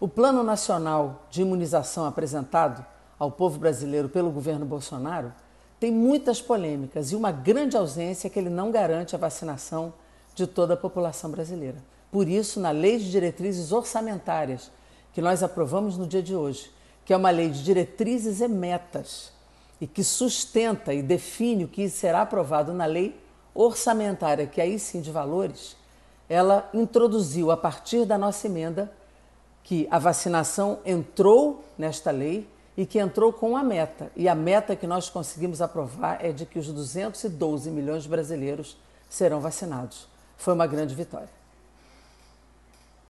O Plano Nacional de Imunização apresentado ao povo brasileiro pelo governo Bolsonaro tem muitas polêmicas e uma grande ausência que ele não garante a vacinação de toda a população brasileira. Por isso, na Lei de Diretrizes Orçamentárias, que nós aprovamos no dia de hoje, que é uma lei de diretrizes e metas e que sustenta e define o que será aprovado na lei orçamentária, que aí sim de valores, ela introduziu a partir da nossa emenda que a vacinação entrou nesta lei e que entrou com a meta. E a meta que nós conseguimos aprovar é de que os 212 milhões de brasileiros serão vacinados. Foi uma grande vitória.